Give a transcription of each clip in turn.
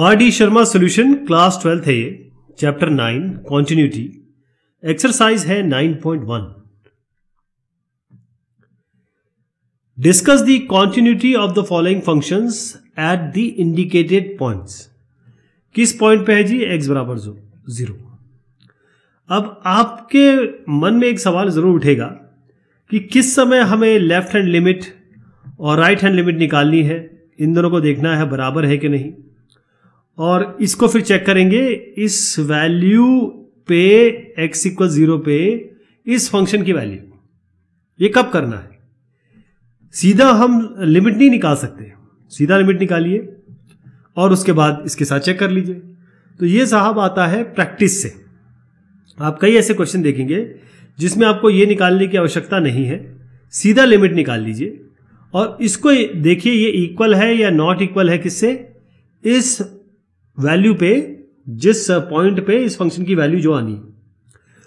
Are D Sharma solution class twelfth है ये chapter nine continuity exercise है nine point one discuss the continuity of the following functions at the indicated points किस point पे है जी x बराबर जो zero अब आपके मन में एक सवाल जरूर उठेगा कि किस समय हमें लेफ्ट हैंड लिमिट और राइट हैंड लिमिट निकालनी है इन दोनों को देखना है बराबर है कि नहीं और इसको फिर चेक करेंगे इस वैल्यू पे एक्स इक्वल जीरो पे इस फंक्शन की वैल्यू ये कब करना है सीधा हम लिमिट नहीं निकाल सकते सीधा लिमिट निकालिए और उसके बाद इसके साथ चेक कर लीजिए तो ये साहब आता है प्रैक्टिस से आप कई ऐसे क्वेश्चन देखेंगे जिसमें आपको ये निकालने की आवश्यकता नहीं है सीधा लिमिट निकाल लीजिए और इसको देखिए ये इक्वल है या नॉट इक्वल है किससे इस वैल्यू पे जिस पॉइंट uh, पे इस फंक्शन की वैल्यू जो आनी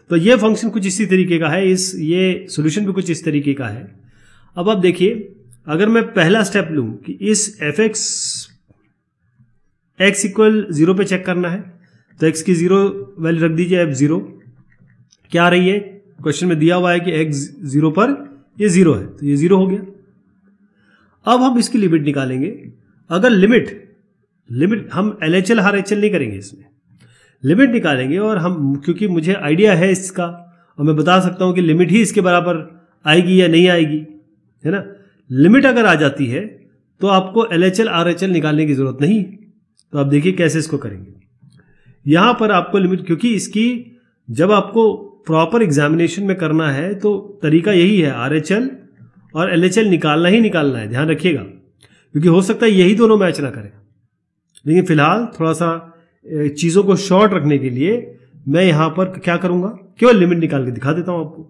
तो ये फंक्शन कुछ इसी तरीके का है इस ये सोल्यूशन भी कुछ इस तरीके का है अब आप देखिए अगर मैं पहला स्टेप लूँ कि इस F X X equal zero पे चेक करना है तो एक्स की ज़ीरो वैल्यू रख दीजिए एफ ज़ीरो क्या रही है क्वेश्चन में दिया हुआ है कि एक्स ज़ीरो पर ये ज़ीरो है तो ये ज़ीरो हो गया अब हम इसकी लिमिट निकालेंगे अगर लिमिट लिमिट हम L H L R H L नहीं करेंगे इसमें लिमिट निकालेंगे और हम क्योंकि मुझे आइडिया है इसका और मैं बता सकता हूं कि लिमिट ही इसके बराबर आएगी या नहीं आएगी है ना लिमिट अगर आ जाती है तो आपको L H L R H L निकालने की ज़रूरत नहीं तो आप देखिए कैसे इसको करेंगे यहां पर आपको लिमिट क्योंकि इसकी जब आपको प्रॉपर एग्जामिनेशन में करना है तो तरीका यही है आर एच एल और एल एच एल निकालना ही निकालना है ध्यान रखिएगा क्योंकि हो सकता है यही दोनों मैच ना करें लेकिन फिलहाल थोड़ा सा चीज़ों को शॉर्ट रखने के लिए मैं यहाँ पर क्या करूँगा केवल लिमिट निकाल के दिखा देता हूँ आपको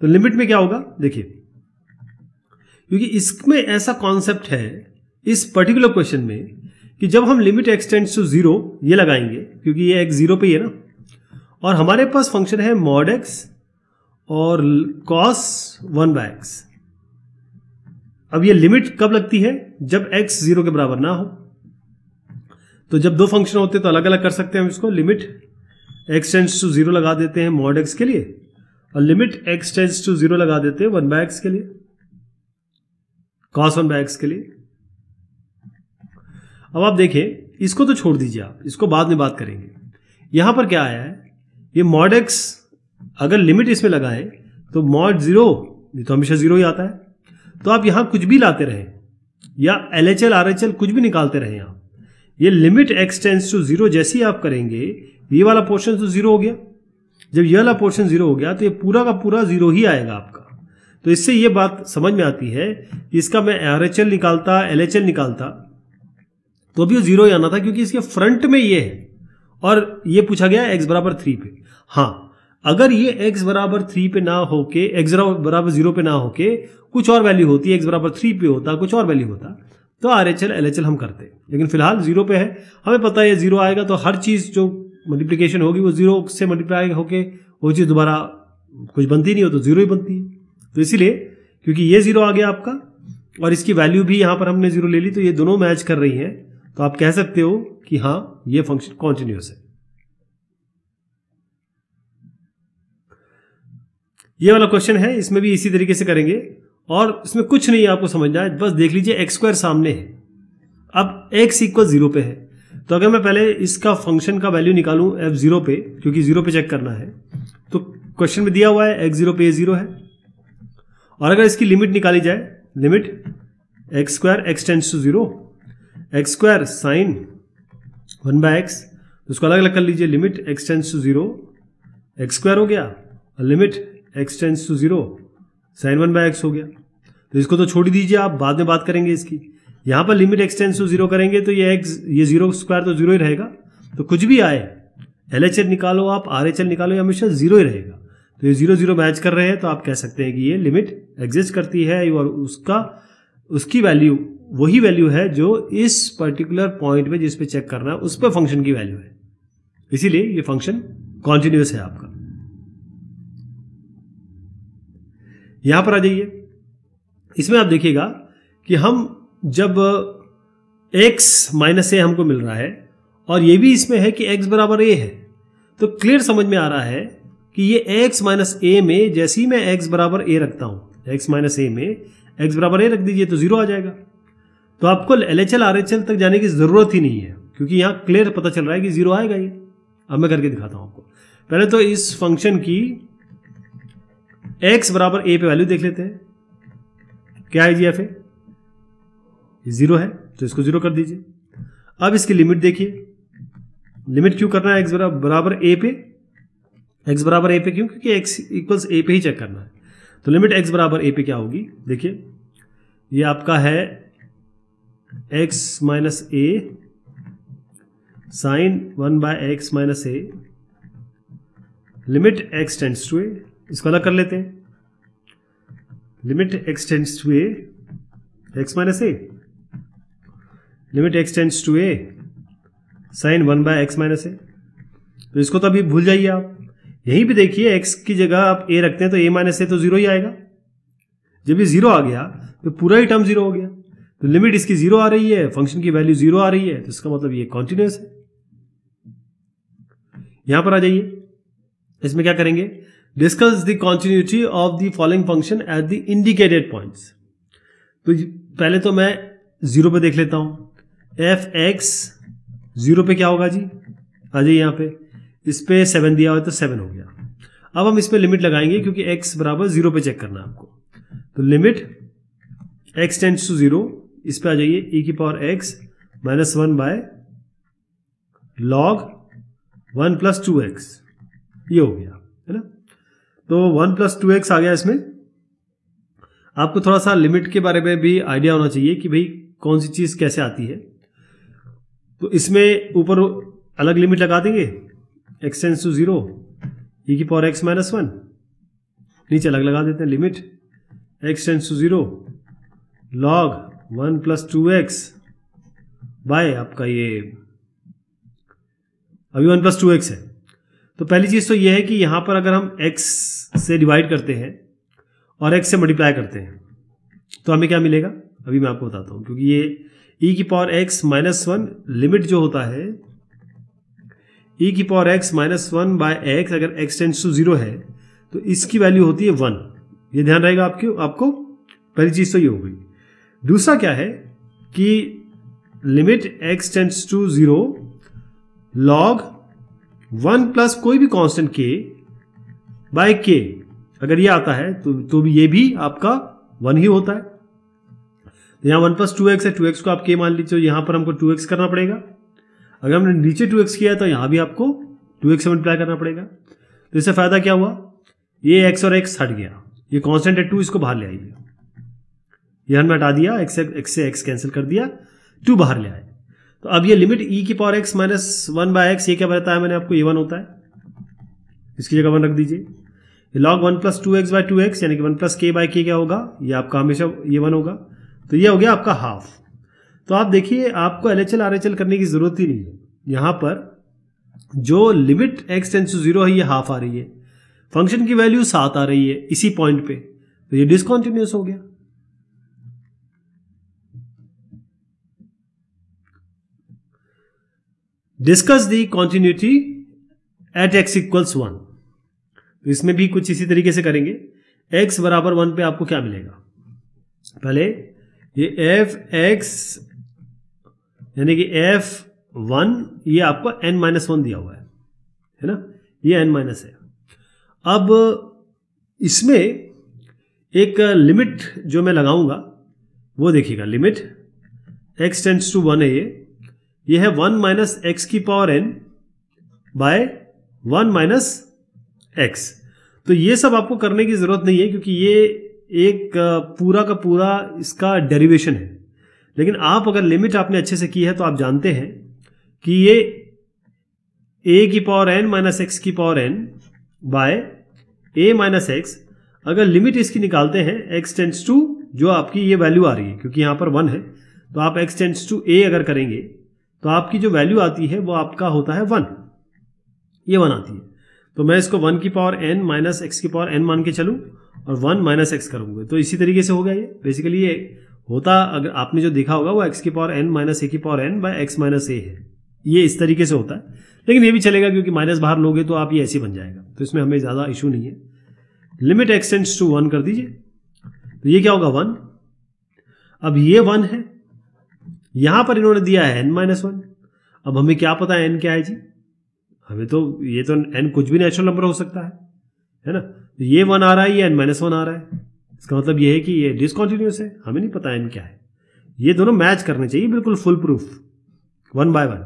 तो लिमिट में क्या होगा देखिए क्योंकि इसमें ऐसा कॉन्सेप्ट है इस पर्टिकुलर क्वेश्चन में कि जब हम लिमिट एक्सटेंड्स टू जीरो ये लगाएंगे क्योंकि ये एक्स जीरो पे ही है ना और हमारे पास फंक्शन है मॉड एक्स और कॉस वन बाय एक्स अब ये लिमिट कब लगती है जब एक्स जीरो के बराबर ना हो तो जब दो फंक्शन होते हैं तो अलग अलग कर सकते हैं हम इसको limit x tends to zero लगा देते हैं मॉड एक्स के लिए और limit x tends to zero लगा देते हैं वन बाय एक्स के लिए कॉस वन बाय एक्स के लिए अब आप देखें इसको तो छोड़ दीजिए आप इसको बाद में बात करेंगे यहां पर क्या आया है ये मॉड एक्स अगर लिमिट इसमें लगाए तो मॉड जीरो तो हमेशा जीरो ही आता है तो आप यहां कुछ भी लाते रहे या L H L R H L कुछ भी निकालते रहे आप ये लिमिट एक्सटेंस टू जीरो जैसे ही आप करेंगे ये वाला पोर्शन तो जीरो हो गया जब ये वाला पोर्शन जीरो हो गया तो ये पूरा का पूरा जीरो ही आएगा आपका तो इससे ये बात समझ में आती है कि इसका मैं आर एच एल निकालता एल एच एल निकालता तो अभी जीरो ही आना था क्योंकि इसके फ्रंट में ये है और ये पूछा गया एक्स बराबर थ्री पे हाँ अगर ये एक्स बराबर थ्री पे ना होके एक्स बराबर जीरो पे ना होके कुछ और वैल्यू होती है बराबर थ्री पे होता कुछ और वैल्यू होता तो R H L L H L हम करते हैं लेकिन फिलहाल जीरो पे है हमें पता है जीरो आएगा तो हर चीज़ जो मल्टीप्लीकेशन होगी वो जीरो से मल्टीप्लाई होके वो चीज़ दोबारा कुछ बनती नहीं हो तो जीरो ही बनती है तो इसीलिए क्योंकि ये जीरो आ गया आपका और इसकी वैल्यू भी यहाँ पर हमने जीरो ले ली तो ये दोनों मैच कर रही हैं तो आप कह सकते हो कि हाँ ये फंक्शन कॉन्टिन्यूस है ये वाला क्वेश्चन है इसमें भी इसी तरीके से करेंगे और इसमें कुछ नहीं आपको समझना है बस देख लीजिए एक्स स्क्वायर सामने है अब एक्स इक्वल ज़ीरो पे है तो अगर मैं पहले इसका फंक्शन का वैल्यू निकालूं एफ ज़ीरो पे क्योंकि ज़ीरो पे चेक करना है तो क्वेश्चन में दिया हुआ है एक्स ज़ीरो पे ये ज़ीरो है और अगर इसकी लिमिट निकाली जाए limit x square x tends to zero x square sine one by x उसको अलग अलग कर लीजिए limit x tends to zero x square हो गया और limit x tends to zero sine one by x हो गया तो इसको तो छोड़ दीजिए आप बाद में बात करेंगे इसकी यहाँ पर लिमिट एक्सटेंस टू तो जीरो करेंगे तो ये एक्स ये जीरो स्क्वायर तो जीरो ही रहेगा तो कुछ भी आए एल एच निकालो आप आर एच एल निकालो ये हमेशा जीरो ही रहेगा तो ये जीरो जीरो मैच कर रहे हैं तो आप कह सकते हैं कि ये लिमिट एग्जिस्ट करती है और उसका उसकी वैल्यू वही वैल्यू है जो इस पर्टिकुलर पॉइंट पे जिस पे चेक करना है उस पर फंक्शन की वैल्यू है इसीलिए ये फंक्शन कॉन्टिन्यूस है आपका यहां पर आ जाइए इसमें आप देखिएगा कि हम जब x माइनस ए हमको मिल रहा है और ये भी इसमें है कि x बराबर ए है तो क्लियर समझ में आ रहा है कि ये x माइनस ए में जैसे ही मैं x बराबर ए रखता हूं x माइनस ए में x बराबर ए रख दीजिए तो ज़ीरो आ जाएगा तो आपको L H L R H L तक जाने की ज़रूरत ही नहीं है क्योंकि यहां क्लियर पता चल रहा है कि ज़ीरो आएगा ये अब मैं करके दिखाता हूं आपको पहले तो इस फंक्शन की एक्स बराबर ए पे वैल्यू देख लेते हैं क्या है जी एफ ए जीरो है तो इसको जीरो कर दीजिए अब इसकी लिमिट देखिए लिमिट क्यों करना है एक्स बराबर ए पे एक्स बराबर ए पे क्यों क्योंकि एक्स इक्वल्स ए पे ही चेक करना है तो लिमिट एक्स बराबर ए पे क्या होगी देखिए ये आपका है x minus a sine one by x minus a limit x tends to a इसको अलग कर लेते हैं limit x tends to a x minus a limit x tends to a sine one by x minus a तो इसको तो अभी भूल जाइए आप यहीं भी देखिए एक्स की जगह आप ए रखते हैं तो ए माइनस ए तो जीरो ही आएगा जब ये जीरो आ गया तो पूरा ही टर्म जीरो हो गया तो लिमिट इसकी जीरो आ रही है फंक्शन की वैल्यू जीरो आ रही है तो इसका मतलब ये कॉन्टिन्यूस है यहां पर आ जाइए इसमें क्या करेंगे discuss the continuity of the following function at the indicated points तो पहले तो मैं जीरो पे देख लेता हूं एफ एक्स जीरो पे क्या होगा जी आ जाइए यहां पे इस पे सेवन दिया हुआ तो सेवन हो गया अब हम इस पर लिमिट लगाएंगे क्योंकि एक्स बराबर जीरो पे चेक करना है आपको तो limit x tends to zero इस पे आ जाइए ई e की power x minus one by log one plus two x ये हो गया तो वन प्लस टू एक्स आ गया इसमें आपको थोड़ा सा लिमिट के बारे में भी आइडिया होना चाहिए कि भाई कौन सी चीज़ कैसे आती है तो इसमें ऊपर अलग लिमिट लगा देंगे x tends to zero e e की पावर एक्स माइनस वन नीचे अलग लगा देते हैं limit x tends to zero log one plus two x by आपका ये अभी वन प्लस टू एक्स है तो पहली चीज़ तो यह है कि यहां पर अगर हम x से डिवाइड करते हैं और x से मल्टीप्लाई करते हैं तो हमें क्या मिलेगा अभी मैं आपको बताता हूं क्योंकि ये e की power x minus one limit जो होता है e की power x minus one by x अगर x टेंस टू जीरो है तो इसकी वैल्यू होती है वन ये ध्यान रहेगा आपके आपको पहली चीज़ तो ये हो गई दूसरा क्या है कि limit x tends to zero log one plus कोई भी कांस्टेंट के बाय के अगर ये आता है तो तो भी ये भी आपका वन ही होता है तो वन प्लस टू एक्स है टू एक्स को आप के मान लीजिए यहां पर हमको टू एक्स करना पड़ेगा अगर हमने नीचे टू एक्स किया है तो यहां भी आपको टू एक्स मल्टीप्लाई करना पड़ेगा तो इससे फायदा क्या हुआ ये एक्स और एक्स हट गया ये कॉन्स्टेंट है टू इसको बाहर ले आइए यह हमने हटा दिया एक्स एक्स से एक्स कैंसिल कर दिया टू बाहर ले आए तो अब ये लिमिट ई e की power x minus one by x ये क्या बताया है? मैंने आपको ए वन होता है इसकी जगह वन रख दीजिए log one plus two x by two x यानी कि वन प्लस के बाय के क्या होगा ये आपका हमेशा ये वन होगा तो ये हो गया आपका हाफ तो आप देखिए आपको L H L R H L करने की जरूरत ही नहीं है यहां पर जो limit x tends to zero है ये हाफ आ रही है फंक्शन की वैल्यू सात आ रही है इसी पॉइंट पे तो ये डिसकॉन्टिन्यूस हो गया discuss the continuity at x equals one तो इसमें भी कुछ इसी तरीके से करेंगे एक्स बराबर वन पे आपको क्या मिलेगा पहले ये एफ एक्स यानी कि एफ वन ये आपको एन माइनस वन दिया हुआ है है ना ये एन माइनस है अब इसमें एक लिमिट जो मैं लगाऊंगा वो देखिएगा limit x tends to one है ये ये है वन माइनस एक्स की power n by one minus x तो ये सब आपको करने की जरूरत नहीं है क्योंकि ये एक पूरा का पूरा इसका डेरिवेशन है लेकिन आप अगर लिमिट आपने अच्छे से की है तो आप जानते हैं कि ये ए की पावर एन माइनस एक्स की power n by a minus x अगर लिमिट इसकी निकालते हैं एक्स टेंस टू जो आपकी ये वैल्यू आ रही है क्योंकि यहां पर वन है तो आप एक्स टेंस टू ए अगर करेंगे तो आपकी जो वैल्यू आती है वो आपका होता है वन ये वन आती है तो मैं इसको वन की पावर एन माइनस एक्स की पावर एन मान के चलूँ और वन माइनस एक्स करूँगा तो इसी तरीके से होगा ये बेसिकली ये होता अगर आपने जो देखा होगा वो एक्स की पावर एन माइनस ए की power n by x minus a है ये इस तरीके से होता है लेकिन ये भी चलेगा क्योंकि माइनस बाहर लोगे तो आप ये ऐसे बन जाएगा तो इसमें हमें ज़्यादा इशू नहीं है लिमिट एक्सटेंड्स टू वन कर दीजिए तो ये क्या होगा वन अब ये वन है यहां पर इन्होंने दिया है एन माइनस वन अब हमें क्या पता है एन क्या है जी हमें तो ये तो एन कुछ भी नेचुरल नंबर हो सकता है है ना तो ये वन आ रहा है ये एन माइनस वन आ रहा है इसका मतलब ये है कि ये डिसकॉन्टिन्यूस है हमें नहीं पता एन क्या है ये दोनों मैच करने चाहिए बिल्कुल foolproof one by one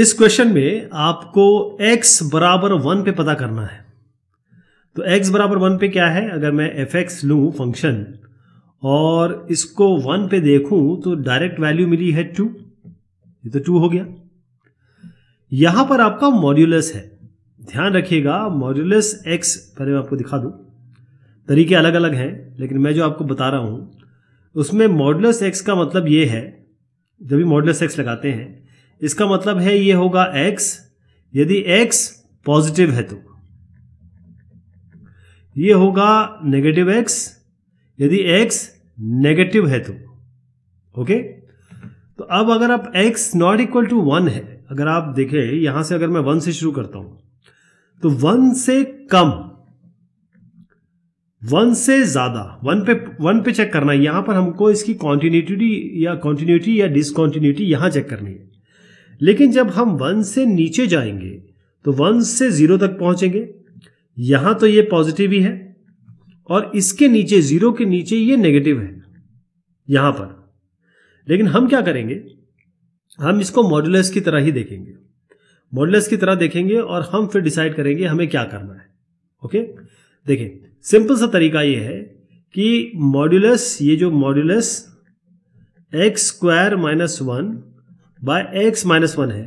इस क्वेश्चन में आपको एक्स बराबर वन पे पता करना है तो x बराबर वन पे क्या है अगर मैं एफ एक्स लू फंक्शन और इसको वन पे देखूं तो डायरेक्ट वैल्यू मिली है टू ये तो टू हो गया यहां पर आपका मॉड्यूलस है ध्यान रखिएगा मॉड्यूलस एक्स पहले मैं आपको दिखा दूं तरीके अलग अलग हैं लेकिन मैं जो आपको बता रहा हूं उसमें मॉड्यूलस एक्स का मतलब ये है जब भी मॉड्यूलस एक्स लगाते हैं इसका मतलब है ये होगा एक्स यदि एक्स पॉजिटिव है तो ये होगा नेगेटिव एक्स यदि एक्स नेगेटिव है तो ओके तो अब अगर आप x not equal to one है अगर आप देखें यहां से अगर मैं वन से शुरू करता हूं तो वन से कम वन से ज्यादा वन पे वन पे चेक करना है यहां पर हमको इसकी कॉन्टिन्यूटी या कॉन्टिन्यूटी या डिसकॉन्टिन्यूटी यहां चेक करनी है लेकिन जब हम वन से नीचे जाएंगे तो वन से जीरो तक पहुंचेंगे यहां तो ये पॉजिटिव ही है और इसके नीचे जीरो के नीचे ये नेगेटिव है यहां पर लेकिन हम क्या करेंगे हम इसको मॉड्यूलस की तरह ही देखेंगे मॉड्यूलस की तरह देखेंगे और हम फिर डिसाइड करेंगे हमें क्या करना है ओके देखिए सिंपल सा तरीका ये है कि मॉड्यूलस ये जो modulus x square minus one by x minus one है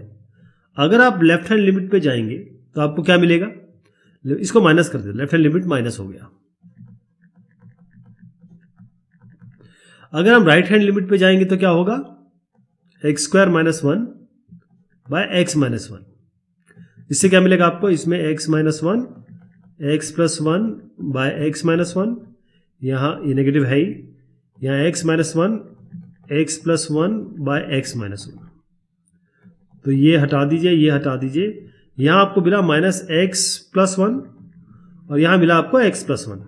अगर आप लेफ्ट हैंड लिमिट पे जाएंगे तो आपको क्या मिलेगा इसको माइनस कर दे लेफ्ट हैंड लिमिट माइनस हो गया अगर हम राइट हैंड लिमिट पे जाएंगे तो क्या होगा x square minus one by x minus one इससे क्या मिलेगा आपको इसमें x minus one x plus one by x minus one यहाँ ये नेगेटिव है ही यहाँ x minus one x plus one by x minus one तो ये हटा दीजिए ये हटा दीजिए यहाँ आपको मिला माइनस एक्स प्लस वन और यहाँ मिला आपको एक्स प्लस वन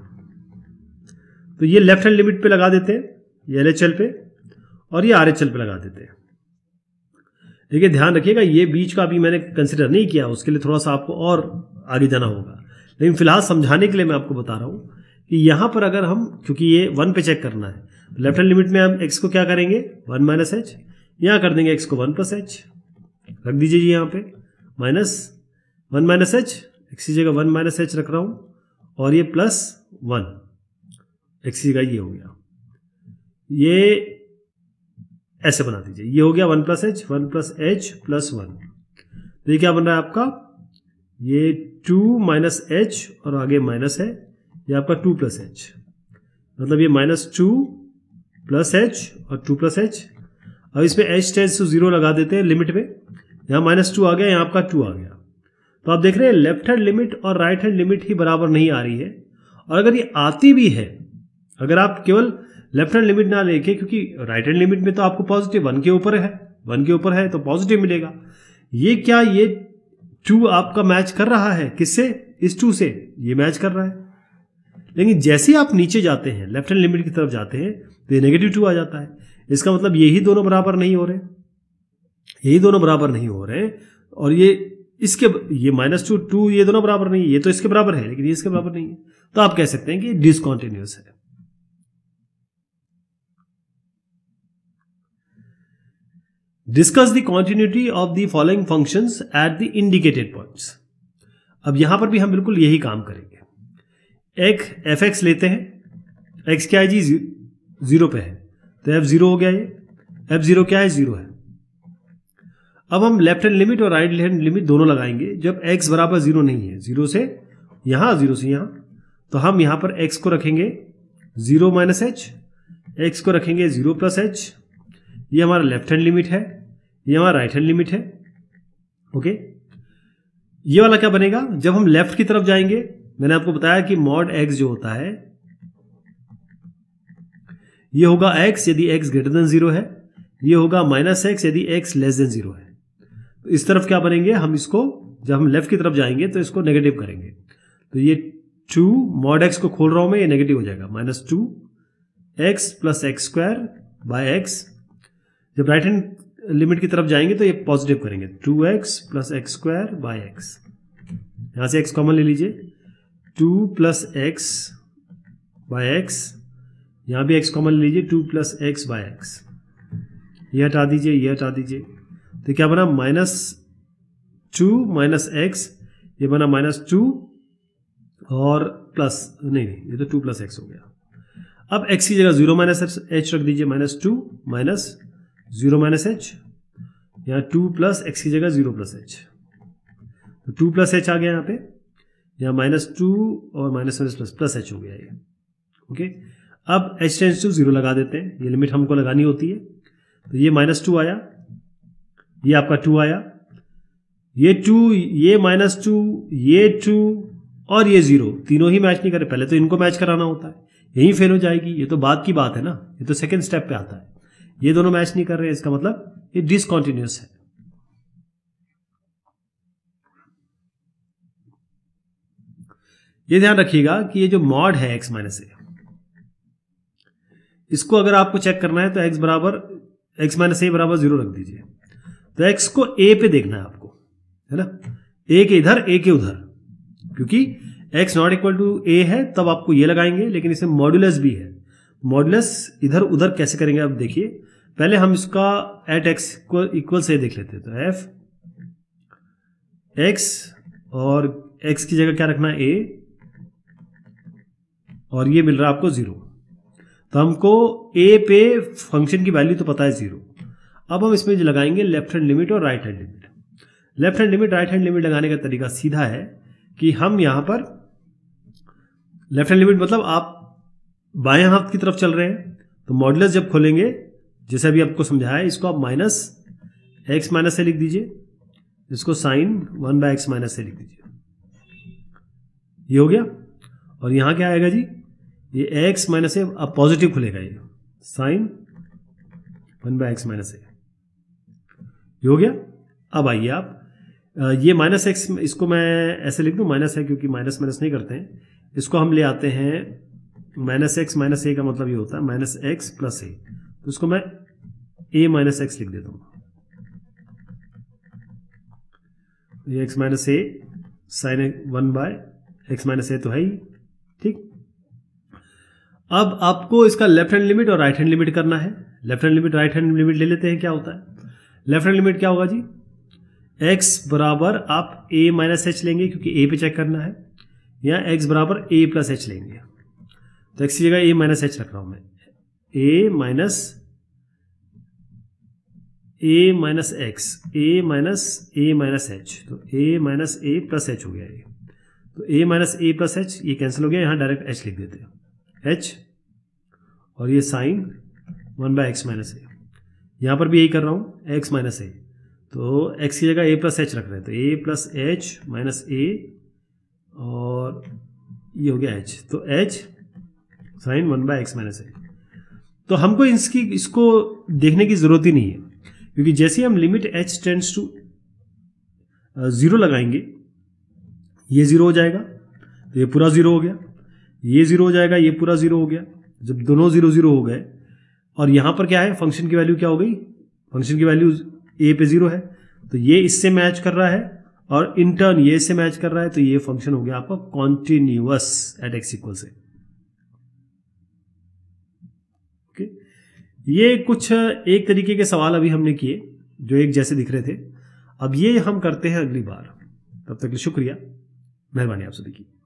तो ये लेफ्ट हैंड लिमिट पे लगा देते हैं ये एल पे और ये आर पे लगा देते हैं देखिए ध्यान रखिएगा ये बीच का अभी मैंने कंसिडर नहीं किया उसके लिए थोड़ा सा आपको और आगे जाना होगा लेकिन फिलहाल समझाने के लिए मैं आपको बता रहा हूँ कि यहाँ पर अगर हम क्योंकि ये वन पे चेक करना है लेफ्ट हैंड लिमिट में हम एक्स को क्या करेंगे वन माइनस एच यहाँ कर देंगे एक्स को वन प्लस एच रख दीजिए जी यहाँ पे minus one minus h x की जगह वन माइनस एच रख रहा हूँ और ये प्लस वन एक्स की जगह ये हो गया ये ऐसे बना दीजिए ये हो गया one plus h one plus h plus one तो ये क्या बन रहा है आपका ये टू माइनस एच और आगे माइनस है ये आपका टू प्लस एच मतलब ये माइनस टू प्लस एच और टू प्लस एच अब इसमें एच टेज टू जीरो लगा देते हैं लिमिट में यहां माइनस टू आ गया यहां आपका टू आ गया तो आप देख रहे हैं लेफ्ट हैंड लिमिट और राइट हैंड लिमिट ही बराबर नहीं आ रही है और अगर ये आती भी है अगर आप केवल लेफ्ट हैंड लिमिट ना लेके क्योंकि राइट हैंड लिमिट में तो आपको पॉजिटिव वन के ऊपर है वन के ऊपर है तो पॉजिटिव मिलेगा ये क्या ये टू आपका मैच कर रहा है किससे इस टू से ये मैच कर रहा है लेकिन जैसे ही आप नीचे जाते हैं लेफ्ट हैंड लिमिट की तरफ जाते हैं तो ये नेगेटिव टू आ जाता है इसका मतलब यही दोनों बराबर नहीं हो रहे यही दोनों बराबर नहीं हो रहे और ये इसके ये माइनस टू टू ये दोनों बराबर नहीं है ये तो इसके बराबर है लेकिन ये इसके बराबर नहीं है तो आप कह सकते हैं कि डिसकॉन्टिन्यूस है discuss the continuity of the following function at the indicated points अब यहां पर भी हम बिल्कुल यही काम करेंगे एक एफ एक्स लेते हैं एक्स क्या है जी जीरो पे है तो एफ जीरो हो गया ये एफ जीरो क्या है जीरो है अब हम लेफ्ट हैंड लिमिट और राइट हैंड लिमिट दोनों लगाएंगे जब एक्स बराबर जीरो नहीं है जीरो से यहां जीरो से यहां तो हम यहां पर एक्स को रखेंगे जीरो माइनस एच एक्स को रखेंगे जीरो प्लस एच ये हमारा लेफ्ट हैंड लिमिट है ये हमारा राइट हैंड लिमिट है ओके ये वाला क्या बनेगा जब हम लेफ्ट की तरफ जाएंगे मैंने आपको बताया कि मॉड एक्स जो होता है ये होगा एक्स यदि एक्स ग्रेटर देन जीरो है ये होगा माइनस एक्स यदि एक्स लेस देन जीरो है तो इस तरफ क्या बनेंगे हम इसको जब हम लेफ्ट की तरफ जाएंगे तो इसको नेगेटिव करेंगे तो ये टू मॉड एक्स को खोल रहा हूं मैं ये नेगेटिव हो जाएगा minus two x plus x square by x जब राइट हैंड लिमिट की तरफ जाएंगे तो ये पॉजिटिव करेंगे two x plus x square by x यहां से एक्स कॉमन ले लीजिए two plus x by x यहां भी एक्स कॉमन ले लीजिए two plus x by x ये हटा दीजिए ये हटा दीजिए तो क्या बना माइनस टू माइनस एक्स ये बना माइनस टू और प्लस नहीं नहीं ये तो टू प्लस एक्स हो गया अब एक्स की जगह जीरो माइनस एच रख दीजिए minus two minus zero minus h यहाँ टू प्लस एक्स की जगह जीरो प्लस एच तो टू प्लस एच आ गया यहाँ पे यहाँ माइनस टू और minus minus plus plus h हो गया ये ओके अब एच टेंस टू जीरो लगा देते हैं ये लिमिट हमको लगानी होती है तो ये माइनस टू आया ये आपका टू आया ये टू ये माइनस टू ये टू और ये जीरो तीनों ही मैच नहीं करे पहले तो इनको मैच कराना होता है यही फेल हो जाएगी ये तो बाद की बात है ना ये तो सेकेंड स्टेप पे आता है ये दोनों मैच नहीं कर रहे इसका मतलब ये डिसकॉन्टिन्यूस है ये ध्यान रखिएगा कि ये जो मॉड है एक्स माइनस ए इसको अगर आपको चेक करना है तो एक्स बराबर एक्स माइनस ए बराबर जीरो रख दीजिए तो एक्स को ए पे देखना है आपको है ना ए के इधर ए के उधर क्योंकि x not equal to a है तब आपको ये लगाएंगे लेकिन इसमें मॉड्यूलस भी है मॉडलेस इधर उधर कैसे करेंगे आप देखिए पहले हम इसका एट एक्स को इक्वल से देख लेते हैं तो एफ एक्स और एक्स की जगह क्या रखना है ए और ये मिल रहा है आपको जीरो तो हमको ए पे फंक्शन की वैल्यू तो पता है जीरो अब हम इसमें जो लगाएंगे लेफ्ट हैंड लिमिट और right hand limit left hand limit right hand limit लगाने का तरीका सीधा है कि हम यहां पर लेफ्ट हैंड लिमिट मतलब आप बाएं हाथ की तरफ चल रहे हैं तो मॉडुलस जब खोलेंगे जैसे अभी आपको समझाया इसको आप माइनस एक्स माइनस से लिख दीजिए इसको sine one by x minus से लिख दीजिए ये हो गया और यहां क्या आएगा जी ये एक्स माइनस ए अब पॉजिटिव खुलेगा ये sine one by x minus a ये हो गया अब आइए आप ये माइनस एक्स इसको मैं ऐसे लिख दू माइनस है क्योंकि माइनस माइनस नहीं करते हैं इसको हम ले आते हैं माइनस एक्स माइनस ए का मतलब ये होता है माइनस एक्स प्लस ए तो इसको मैं ए माइनस एक्स लिख देता हूं x minus a sine one by x minus a तो है ही ठीक अब आपको इसका लेफ्ट हैंड लिमिट और राइट हैंड लिमिट करना है left hand limit right hand limit ले लेते हैं क्या होता है लेफ्ट हैंड लिमिट क्या होगा जी x बराबर आप a माइनस एच लेंगे क्योंकि a पे चेक करना है या x बराबर a प्लस एच लेंगे तो एक्स की जगह ए माइनस एच रख रहा हूं मैं a minus a minus x a minus a minus h तो a minus a plus h हो गया ये तो a minus a plus h ये कैंसिल हो गया यहां डायरेक्ट एच लिख देते हैं एच और ये sine one by x minus a यहां पर भी यही कर रहा हूं एक्स माइनस ए तो एक्स की जगह ए प्लस एच रख रहे हैं तो a plus h minus a और ये हो गया एच तो h sine one by x minus x तो हमको इसकी इसको देखने की ज़रूरत ही नहीं है क्योंकि जैसे हम limit h tends to zero लगाएंगे ये ज़ीरो हो जाएगा तो ये पूरा ज़ीरो हो गया ये ज़ीरो हो जाएगा ये पूरा ज़ीरो हो गया जब दोनों ज़ीरो ज़ीरो हो गए और यहां पर क्या है फंक्शन की वैल्यू क्या हो गई फंक्शन की वैल्यू ए पे ज़ीरो है तो ये इससे मैच कर रहा है और इन टर्न ये इससे मैच कर रहा है तो ये फंक्शन हो गया आपका कॉन्टिन्यूस एट एक्स इक्वल से ये कुछ एक तरीके के सवाल अभी हमने किए जो एक जैसे दिख रहे थे अब ये हम करते हैं अगली बार तब तक के शुक्रिया मेहरबानी आप सभी की